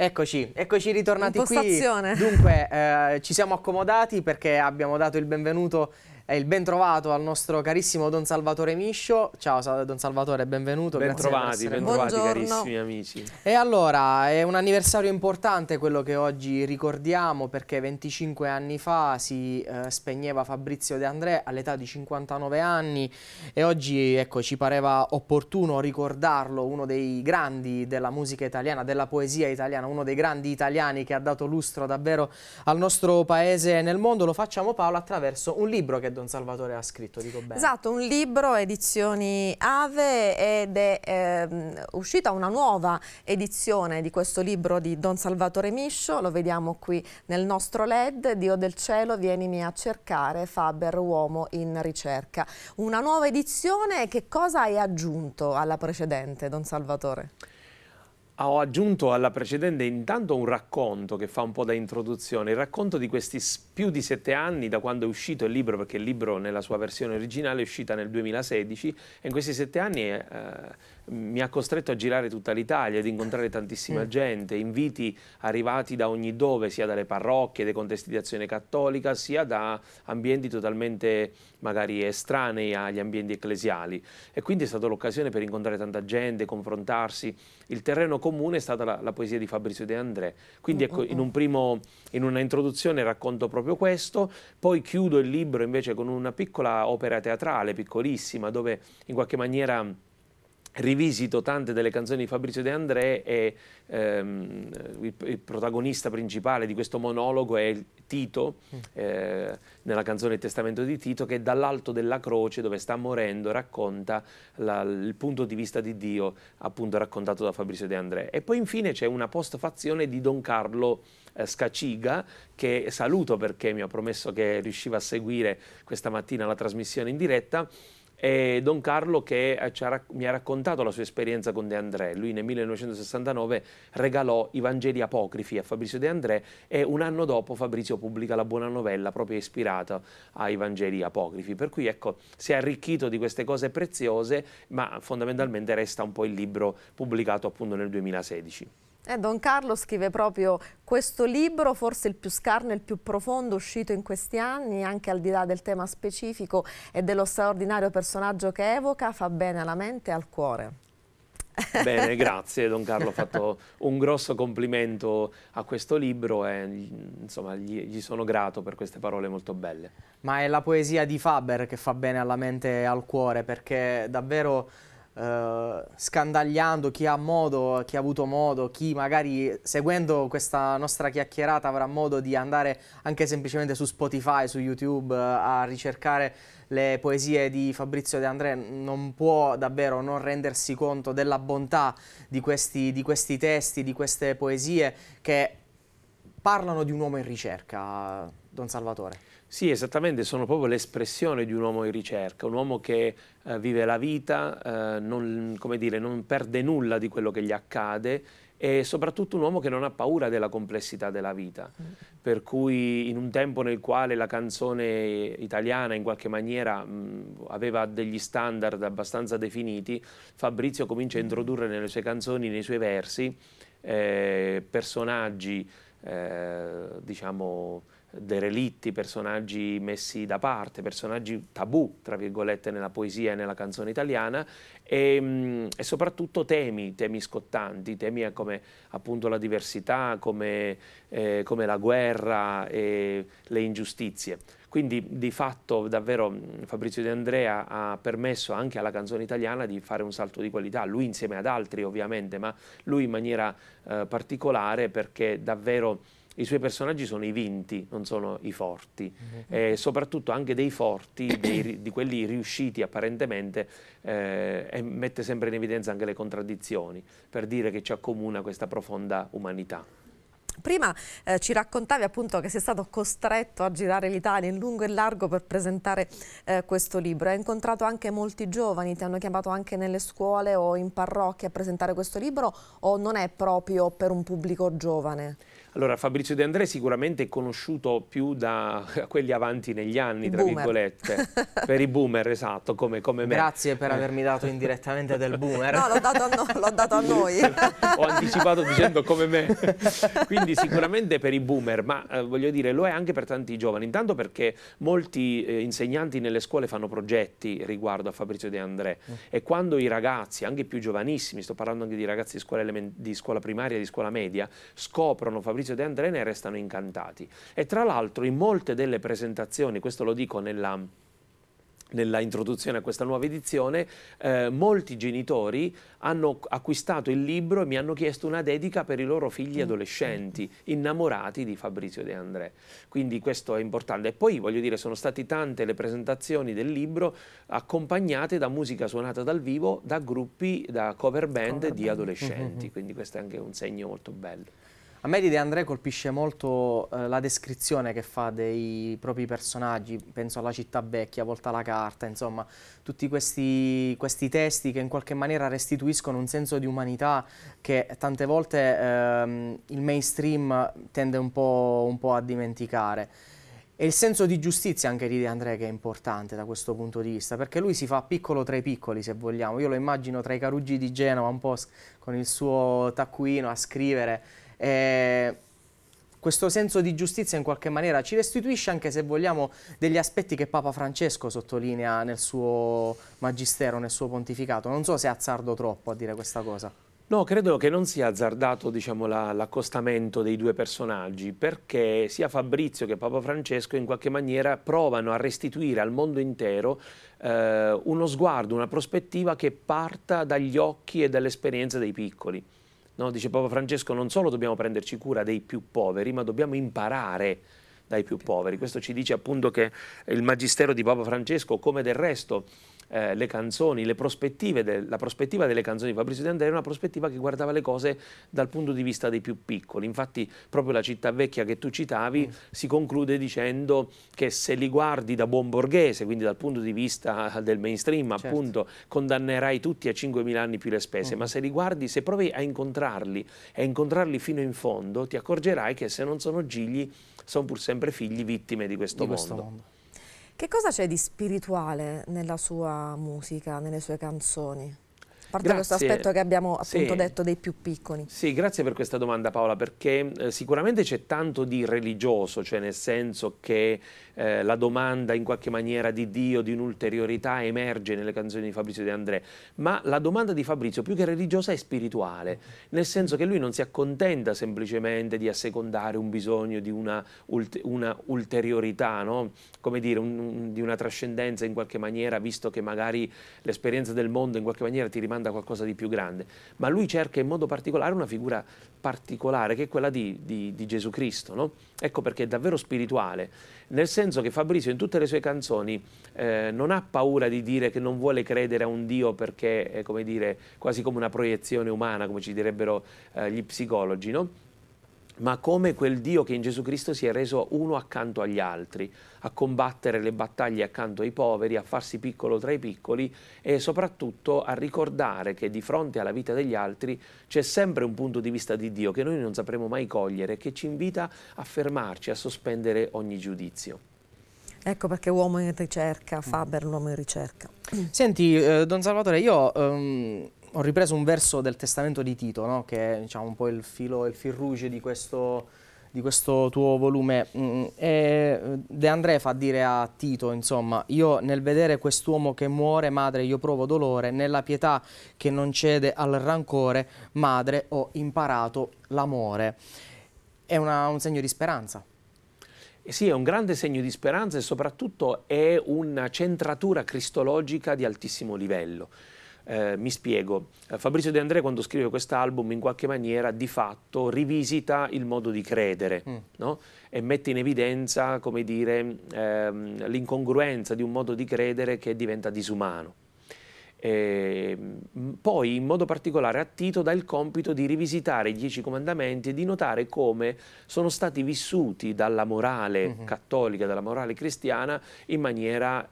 Eccoci, eccoci ritornati qui. Dunque, eh, ci siamo accomodati perché abbiamo dato il benvenuto il ben trovato al nostro carissimo Don Salvatore Miscio. Ciao Don Salvatore, benvenuto. Bentrovati, bentrovati carissimi amici. E allora, è un anniversario importante quello che oggi ricordiamo perché 25 anni fa si eh, spegneva Fabrizio De André all'età di 59 anni e oggi ecco, ci pareva opportuno ricordarlo, uno dei grandi della musica italiana, della poesia italiana, uno dei grandi italiani che ha dato lustro davvero al nostro paese e nel mondo. Lo facciamo Paolo attraverso un libro che Don Salvatore ha scritto, dico bene. Esatto, un libro, edizioni Ave, ed è eh, uscita una nuova edizione di questo libro di Don Salvatore Miscio, lo vediamo qui nel nostro LED, Dio del cielo, vienimi a cercare, Faber, uomo in ricerca. Una nuova edizione, che cosa hai aggiunto alla precedente, Don Salvatore? Ho aggiunto alla precedente intanto un racconto che fa un po' da introduzione, il racconto di questi spazi più di sette anni da quando è uscito il libro, perché il libro nella sua versione originale è uscita nel 2016 e in questi sette anni eh, mi ha costretto a girare tutta l'Italia, ad incontrare tantissima mm. gente, inviti arrivati da ogni dove, sia dalle parrocchie, dai contesti di azione cattolica, sia da ambienti totalmente magari estranei agli ambienti ecclesiali. E quindi è stata l'occasione per incontrare tanta gente, confrontarsi. Il terreno comune è stata la, la poesia di Fabrizio De André. Quindi mm, ecco, mm, in, mm. un primo, in una introduzione racconto proprio proprio questo. Poi chiudo il libro invece con una piccola opera teatrale, piccolissima, dove in qualche maniera rivisito tante delle canzoni di Fabrizio De André e ehm, il, il, protagonista principale di questo monologo è Tito, mm. eh, nella canzone Testamento di Tito, che dall'alto della croce dove sta morendo racconta la, il punto di vista di Dio, appunto raccontato da Fabrizio De André. E poi infine c'è una postfazione di Don Carlo eh, Scaciga, che saluto perché mi ha promesso che riusciva a seguire questa mattina la trasmissione in diretta, e Don Carlo che eh, ha, mi ha raccontato la sua esperienza con De André. Lui nel 1969 regalò i Vangeli apocrifi a Fabrizio De André e un anno dopo Fabrizio pubblica la buona novella proprio ispirata ai Vangeli apocrifi. Per cui ecco, si è arricchito di queste cose preziose, ma fondamentalmente resta un po' il libro pubblicato appunto nel 2016. Eh, Don Carlo scrive proprio questo libro, forse il più scarno e il più profondo uscito in questi anni, anche al di là del tema specifico e dello straordinario personaggio che evoca, fa bene alla mente e al cuore. Bene, grazie Don Carlo, ho fatto un grosso complimento a questo libro e mm, insomma gli, gli, sono grato per queste parole molto belle. Ma è la poesia di Faber che fa bene alla mente e al cuore perché davvero eh, scandagliando chi ha modo, chi ha avuto modo, chi magari seguendo questa nostra chiacchierata avrà modo di andare anche semplicemente su Spotify, su YouTube eh, a ricercare le poesie di Fabrizio De André non può davvero non rendersi conto della bontà di questi, di questi testi, di queste poesie che parlano di un uomo in ricerca, Don Salvatore. Sì, esattamente, sono proprio l'espressione di un uomo in ricerca, un uomo che eh, vive la vita, eh, non, dire, non perde nulla di quello che gli accade e soprattutto un uomo che non ha paura della complessità della vita, mm. per cui in un tempo nel quale la canzone italiana in qualche maniera mh, aveva degli standard abbastanza definiti, Fabrizio comincia a mm. introdurre nelle sue canzoni, nei suoi versi, eh, personaggi, eh, diciamo, derelitti, personaggi messi da parte, personaggi tabù, tra virgolette, nella poesia e nella canzone italiana e, mm, e soprattutto temi, temi scottanti, temi eh, come appunto la diversità, come, eh, come la guerra e le ingiustizie. Quindi di fatto davvero mm, Fabrizio De Andrea ha permesso anche alla canzone italiana di fare un salto di qualità, lui insieme ad altri ovviamente, ma lui in maniera eh, particolare perché davvero i suoi personaggi sono i vinti, non sono i forti. Mm-hmm. E eh, soprattutto anche dei forti, dei, di quelli riusciti apparentemente, eh, mette sempre in evidenza anche le contraddizioni, per dire che ci accomuna questa profonda umanità. Prima eh, ci raccontavi appunto che sei stato costretto a girare l'Italia in lungo e largo per presentare eh, questo libro. Hai incontrato anche molti giovani, ti hanno chiamato anche nelle scuole o in parrocchia a presentare questo libro o non è proprio per un pubblico giovane? Allora, Fabrizio De André è sicuramente conosciuto più da quelli avanti negli anni, tra boomer. virgolette, per i boomer, esatto, come, come me. Grazie per eh. avermi dato indirettamente del boomer. No, l'ho dato, no, dato a noi. Ho anticipato dicendo come me. Quindi sicuramente per i boomer, ma eh, voglio dire, lo è anche per tanti giovani. Intanto perché molti eh, insegnanti nelle scuole fanno progetti riguardo a Fabrizio De André mm. e quando i ragazzi, anche più giovanissimi, sto parlando anche di ragazzi di scuola, di scuola primaria, di scuola media, scoprono Fabrizio Fabrizio De André ne restano incantati. E tra l'altro in molte delle presentazioni, questo lo dico nella nella introduzione a questa nuova edizione, eh, molti genitori hanno acquistato il libro e mi hanno chiesto una dedica per i loro figli mm. adolescenti, innamorati di Fabrizio De André. Quindi questo è importante. E poi, voglio dire, sono state tante le presentazioni del libro accompagnate da musica suonata dal vivo da gruppi, da cover band cover di band. adolescenti. Mm-hmm. Quindi questo è anche un segno molto bello. A me di De André colpisce molto eh, la descrizione che fa dei propri personaggi, penso alla città vecchia, Volta alla carta, insomma, tutti questi, questi testi che in qualche maniera restituiscono un senso di umanità che tante volte eh, il mainstream tende un po', un po', a dimenticare. E il senso di giustizia anche di De André che è importante da questo punto di vista, perché lui si fa piccolo tra i piccoli, se vogliamo. Io lo immagino tra i Caruggi di Genova, un po' con il suo taccuino a scrivere eh, questo senso di giustizia in qualche maniera ci restituisce anche se vogliamo degli aspetti che Papa Francesco sottolinea nel suo magistero, nel suo pontificato. Non so se azzardo troppo a dire questa cosa. No, credo che non sia azzardato diciamo, l'accostamento dei due personaggi, perché sia Fabrizio che Papa Francesco in qualche maniera provano a restituire al mondo intero eh, uno sguardo, una prospettiva che parta dagli occhi e dall'esperienza dei piccoli. No? Dice Papa Francesco, non solo dobbiamo prenderci cura dei più poveri, ma dobbiamo imparare dai più poveri. Questo ci dice appunto che il Magistero di Papa Francesco, come del resto eh, le canzoni, le prospettive de, la prospettiva delle canzoni di Fabrizio De Andrea era una prospettiva che guardava le cose dal punto di vista dei più piccoli. Infatti proprio la città vecchia che tu citavi mm. si conclude dicendo che se li guardi da buon borghese, quindi dal punto di vista del mainstream certo. appunto, condannerai tutti a 5.000 anni più le spese, mm. ma se li guardi, se provi a incontrarli e a incontrarli fino in fondo, ti accorgerai che se non sono gigli, sono pur sempre figli vittime di questo, di questo mondo. Che cosa c'è di spirituale nella sua musica, nelle sue canzoni? A parte grazie. questo aspetto che abbiamo appunto sì. detto dei più piccoli. Sì, grazie per questa domanda Paola, perché eh, sicuramente c'è tanto di religioso, cioè nel senso che eh, la domanda in qualche maniera di Dio, di un'ulteriorità emerge nelle canzoni di Fabrizio De André, ma la domanda di Fabrizio più che religiosa è spirituale, nel senso che lui non si accontenta semplicemente di assecondare un bisogno di una, ult una ulteriorità, no? come dire, un, un, di una trascendenza in qualche maniera, visto che magari l'esperienza del mondo in qualche maniera ti rimane comanda qualcosa di più grande, ma lui cerca in modo particolare una figura particolare che è quella di, di, di Gesù Cristo. No? Ecco perché è davvero spirituale, nel senso che Fabrizio in tutte le sue canzoni eh, non ha paura di dire che non vuole credere a un Dio perché è come dire, quasi come una proiezione umana, come ci direbbero eh, gli psicologi. No? ma come quel Dio che in Gesù Cristo si è reso uno accanto agli altri, a combattere le battaglie accanto ai poveri, a farsi piccolo tra i piccoli e soprattutto a ricordare che di fronte alla vita degli altri c'è sempre un punto di vista di Dio che noi non sapremo mai cogliere, e che ci invita a fermarci, a sospendere ogni giudizio. Ecco perché uomo in ricerca, Faber l'uomo in ricerca. Senti, eh, Don Salvatore, io... Um ho ripreso un verso del testamento di Tito, no? che è diciamo, un po' il filo, il fil rouge di questo, di questo tuo volume. Mm, mm. E eh, De André fa dire a Tito, insomma, io nel vedere quest'uomo che muore, madre, io provo dolore, nella pietà che non cede al rancore, madre, ho imparato l'amore. È una, un segno di speranza. Eh sì, è un grande segno di speranza e soprattutto è una centratura cristologica di altissimo livello. Eh, mi spiego, eh, Fabrizio De André quando scrive quest'album in qualche maniera di fatto rivisita il modo di credere mm. no? e mette in evidenza ehm, l'incongruenza di un modo di credere che diventa disumano. E ehm, poi in modo particolare a Tito dà il compito di rivisitare i dieci comandamenti e di notare come sono stati vissuti dalla morale mm -hmm. cattolica, dalla morale cristiana in maniera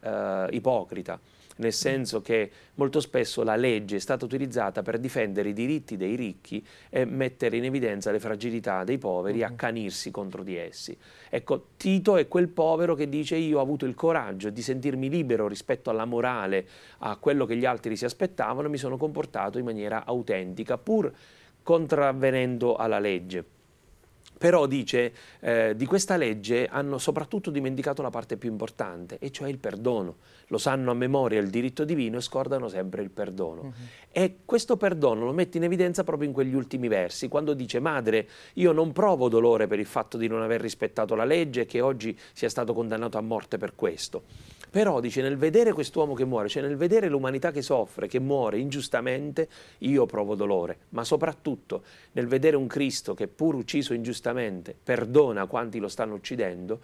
eh, ipocrita nel senso che molto spesso la legge è stata utilizzata per difendere i diritti dei ricchi e mettere in evidenza le fragilità dei poveri, mhm. accanirsi contro di essi. Ecco, Tito è quel povero che dice io ho avuto il coraggio di sentirmi libero rispetto alla morale, a quello che gli altri si aspettavano, mi sono comportato in maniera autentica, pur contravvenendo alla legge, però dice, eh, di questa legge hanno soprattutto dimenticato la parte più importante, e cioè il perdono. Lo sanno a memoria il diritto divino e scordano sempre il perdono. Uh-huh. E questo perdono lo mette in evidenza proprio in quegli ultimi versi, quando dice, madre, io non provo dolore per il fatto di non aver rispettato la legge e che oggi sia stato condannato a morte per questo. Però dice nel vedere quest'uomo che muore, cioè nel vedere l'umanità che soffre, che muore ingiustamente, io provo dolore, ma soprattutto nel vedere un Cristo che pur ucciso ingiustamente perdona quanti lo stanno uccidendo,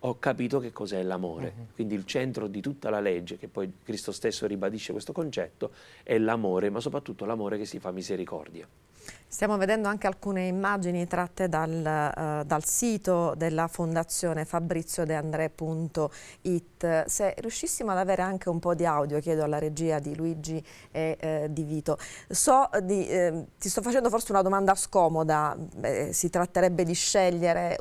ho capito che cos'è l'amore. Uh mhm. -huh. Quindi il centro di tutta la legge, che poi Cristo stesso ribadisce questo concetto, è l'amore, ma soprattutto l'amore che si fa misericordia. Stiamo vedendo anche alcune immagini tratte dal, uh, dal sito della fondazione fabriziodeandre.it. Se riuscissimo ad avere anche un po' di audio, chiedo alla regia di Luigi e uh, di Vito. So, di, uh, ti sto facendo forse una domanda scomoda, Beh, si tratterebbe di scegliere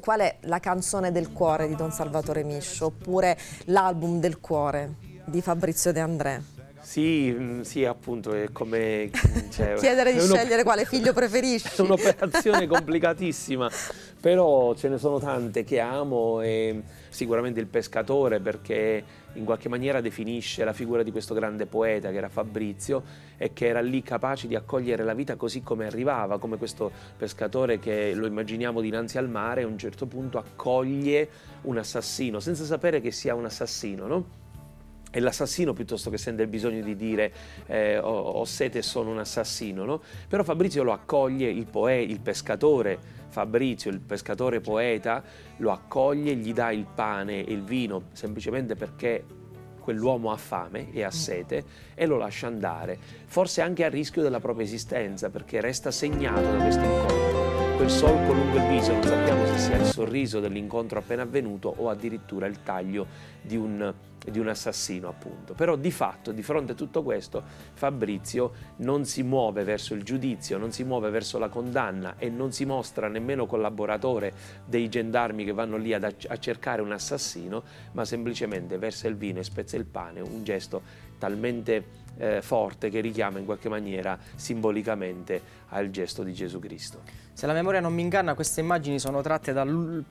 qual è la canzone del cuore di Don Salvatore Miscio oppure l'album del cuore di Fabrizio De André. Sì, mm, sì, appunto, è come... Cioè, Chiedere di scegliere quale figlio preferisci. È un'operazione complicatissima, però ce ne sono tante che amo e sicuramente il pescatore perché in qualche maniera definisce la figura di questo grande poeta che era Fabrizio e che era lì capace di accogliere la vita così come arrivava, come questo pescatore che lo immaginiamo dinanzi al mare a un certo punto accoglie un assassino, senza sapere che sia un assassino, no? è l'assassino piuttosto che sente il bisogno di dire eh, ho, ho, sete e sono un assassino, no? Però Fabrizio lo accoglie, il, poe- il pescatore Fabrizio, il pescatore poeta, lo accoglie, gli dà il pane e il vino semplicemente perché quell'uomo ha fame e ha mm. sete e lo lascia andare, forse anche a rischio della propria esistenza perché resta segnato da questo incontro. Quel solco lungo il viso, non sappiamo se sia il sorriso dell'incontro appena avvenuto o addirittura il taglio di un di un assassino appunto. Però di fatto di fronte a tutto questo Fabrizio non si muove verso il giudizio, non si muove verso la condanna e non si mostra nemmeno collaboratore dei gendarmi che vanno lì a, a cercare un assassino, ma semplicemente versa il vino e spezza il pane, un gesto talmente eh, forte che richiama in qualche maniera simbolicamente al gesto di Gesù Cristo. Se la memoria non mi inganna, queste immagini sono tratte da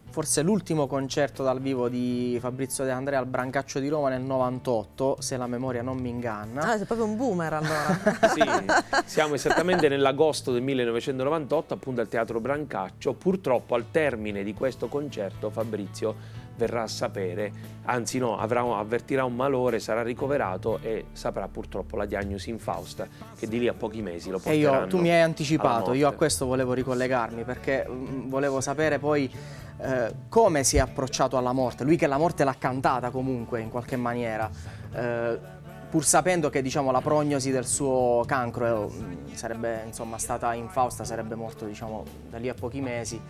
forse l'ultimo concerto dal vivo di Fabrizio De Andrea al Brancaccio di Roma diploma nel 98, se la memoria non mi inganna. Ah, sei proprio un boomer allora. sì, siamo esattamente nell'agosto del 1998, appunto al Teatro Brancaccio. Purtroppo al termine di questo concerto Fabrizio verrà a sapere, anzi no, avrà, avvertirà un malore, sarà ricoverato e saprà purtroppo la diagnosi in infausta che di lì a pochi mesi lo porteranno. E io, tu mi hai anticipato, io a questo volevo ricollegarmi perché mm, volevo sapere poi eh, come si è approcciato alla morte, lui che la morte l'ha cantata comunque in qualche maniera. Eh, pur sapendo che diciamo, la prognosi del suo cancro eh, mm, sarebbe insomma, stata infausta, sarebbe morto diciamo, da lì a pochi mesi,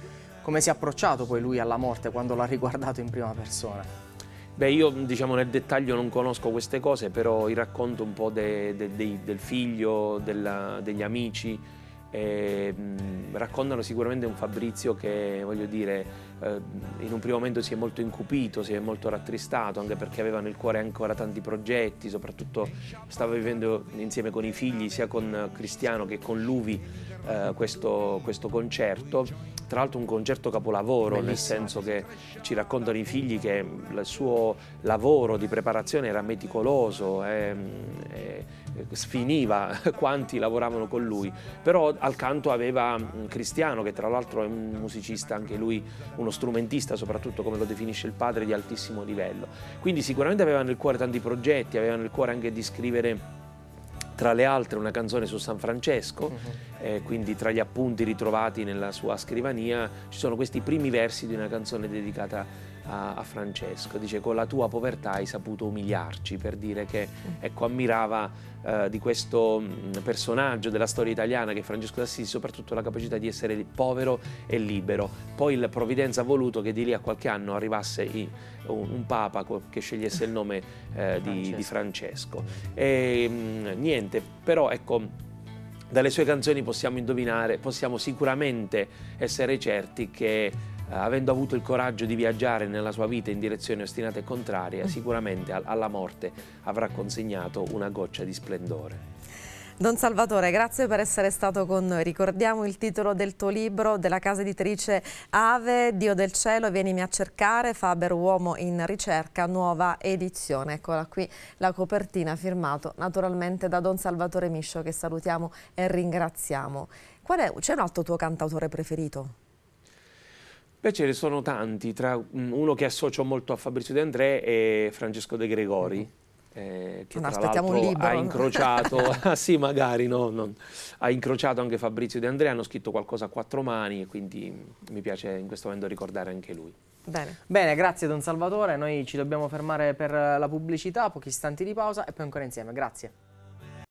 come si è approcciato poi lui alla morte quando l'ha riguardato in prima persona? Beh, io diciamo nel dettaglio non conosco queste cose, però il racconto un po' de, de, de, del figlio, della, degli amici, eh, raccontano sicuramente un Fabrizio che, voglio dire, eh, in un primo momento si è molto incupito, si è molto rattristato, anche perché aveva nel cuore ancora tanti progetti, soprattutto stava vivendo insieme con i figli, sia con Cristiano che con Luvi, eh, questo, questo, concerto, tra l'altro un concerto capolavoro, Bellissimo. nel senso che ci raccontano i figli che il suo lavoro di preparazione era meticoloso, eh, eh, sfiniva quanti lavoravano con lui, però al canto aveva Cristiano che tra l'altro è un musicista, anche lui uno strumentista soprattutto come lo definisce il padre di altissimo livello, quindi sicuramente aveva nel cuore tanti progetti, aveva nel cuore anche di scrivere tra le altre una canzone su San Francesco, uh mhm. -huh. eh, quindi tra gli appunti ritrovati nella sua scrivania ci sono questi primi versi di una canzone dedicata a, a, Francesco, dice con la tua povertà hai saputo umiliarci, per dire che mm. ecco, ammirava eh, di questo mm, personaggio della storia italiana che è Francesco d'Assisi soprattutto la capacità di essere povero e libero. Poi la provvidenza ha voluto che di lì a qualche anno arrivasse i, un, un, papa che scegliesse il nome eh, di, di, Francesco. E, mh, mm, niente, però ecco dalle sue canzoni possiamo indovinare, possiamo sicuramente essere certi che eh, avendo avuto il coraggio di viaggiare nella sua vita in direzione ostinata e contraria, mm. sicuramente alla morte avrà consegnato una goccia di splendore. Don Salvatore, grazie per essere stato con noi. Ricordiamo il titolo del tuo libro della casa editrice Ave, Dio del cielo, vienimi a cercare, Faber Uomo in ricerca, nuova edizione. Eccola qui la copertina firmato naturalmente da Don Salvatore Miscio che salutiamo e ringraziamo. Qual è, c'è un altro tuo cantautore preferito? Beh, ce ne sono tanti, tra uno che associo molto a Fabrizio De André e Francesco De Gregori. Mm -hmm. che non tra l'altro ha incrociato, ah, sì magari, no, no, ha incrociato anche Fabrizio De Andrea, hanno scritto qualcosa a quattro mani e quindi mi piace in questo momento ricordare anche lui. Bene. Bene, grazie Don Salvatore, noi ci dobbiamo fermare per la pubblicità, pochi istanti di pausa e poi ancora insieme, grazie.